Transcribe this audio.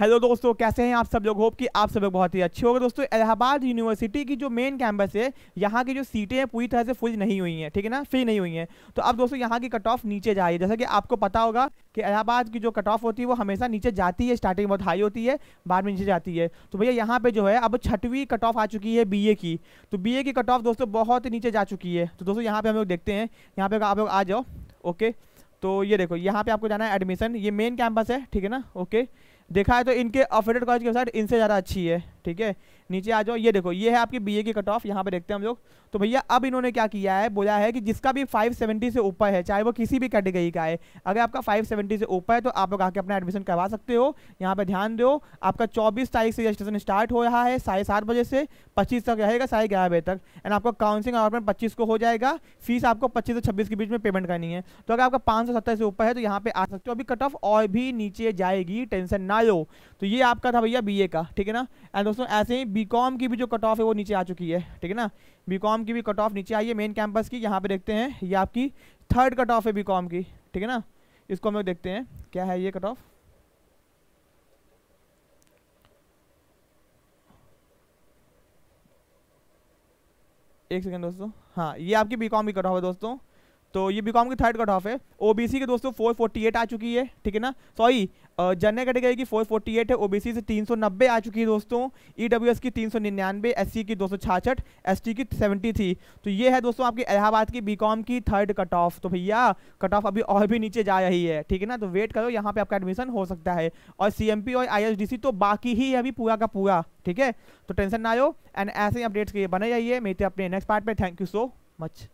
hello दोस्तों कैसे हैं आप सब लोग होप कि आप सब लोग बहुत ही अच्छे होंगे दोस्तों इलाहाबाद यूनिवर्सिटी की जो मेन कैंपस है यहाँ की जो सीटें हैं पूरी तरह से फुल नहीं हुई हैं ठीक है ना फ्री नहीं हुई हैं तो अब दोस्तों यहाँ की कट ऑफ नीचे जा रही है जैसा कि आपको पता होगा कि इलाहाबाद की जो कट ऑफ होती है वो हमेशा नीचे जाती है स्टार्टिंग बहुत हाई होती है बाद में नीचे जाती है तो भैया यहाँ पर जो है अब छठवीं कट ऑफ आ चुकी है बी की तो बी की कट ऑफ दोस्तों बहुत नीचे जा चुकी है तो दोस्तों यहाँ पर हम लोग देखते हैं यहाँ पर आप लोग आ जाओ ओके तो ये देखो यहाँ पर आपको जाना है एडमिशन ये मेन कैंपस है ठीक है ना ओके देखा है तो इनके अफेडेड कॉलेज के वेबसाइट इनसे ज़्यादा अच्छी है ठीक है नीचे आ जाओ ये देखो ये है आपकी बीए की कट ऑफ यहाँ पे देखते हैं हम लोग तो भैया अब इन्होंने क्या किया है बोला है कि जिसका भी 570 से ऊपर है चाहे वो किसी भी कैटेगरी का है अगर आपका 570 से ऊपर है तो आप लोग आके अपना एडमिशन करवा सकते हो यहाँ पे ध्यान दो आपका 24 तारीख से रजिस्ट्रेशन स्टार्ट हो रहा है साढ़े सात बजे से 25 तक रहेगा साढ़े ग्यारह बजे तक एंड आपका काउंसिलिंग अलॉटमेंट पच्चीस को हो जाएगा फीस आपको पच्चीस से छब्बीस के बीच में पेमेंट करनी है तो अगर आपका पाँच से ऊपर है तो यहाँ पे आ सकते हो अभी कट ऑफ और भी नीचे जाएगी टेंशन ना लो तो ये आपका था भैया बी का ठीक है ना एंड दोस्तों ऐसे ही बीकॉम की भी जो कट ऑफ है वो नीचे आ चुकी है ठीक है ना बीकॉम की भी कट ऑफ नीचे आई है मेन कैंपस की यहाँ पे देखते हैं ये आपकी थर्ड कट ऑफ है बीकॉम की ठीक है ना इसको हम लोग देखते हैं क्या है ये कट ऑफ एक सेकेंड दोस्तों हाँ ये आपकी बीकॉम की कट ऑफ है दोस्तों तो ये बी की थर्ड कट ऑफ है ओबीसी के दोस्तों 448 आ चुकी है ठीक है ना सॉरी जनरल कैटेगरी की 448 है ओबीसी से 390 आ चुकी है दोस्तों ईडब्ल्यूएस e की 399 सी की एस टी की थी तो ये है दोस्तों आपकी इलाहाबाद की बीकॉम की थर्ड कट ऑफ तो भैया कट ऑफ अभी और भी नीचे जा रही है ठीक है ना तो वेट करो यहाँ पे आपका एडमिशन हो सकता है और पी और सी तो बाकी ही है अभी पूरा का पूरा ठीक है तो टेंशन ना आयो एंड ऐसे ही अपडेट्स के लिए बने जाइए मेरे अपने नेक्स्ट पार्ट पर थैंक यू सो मच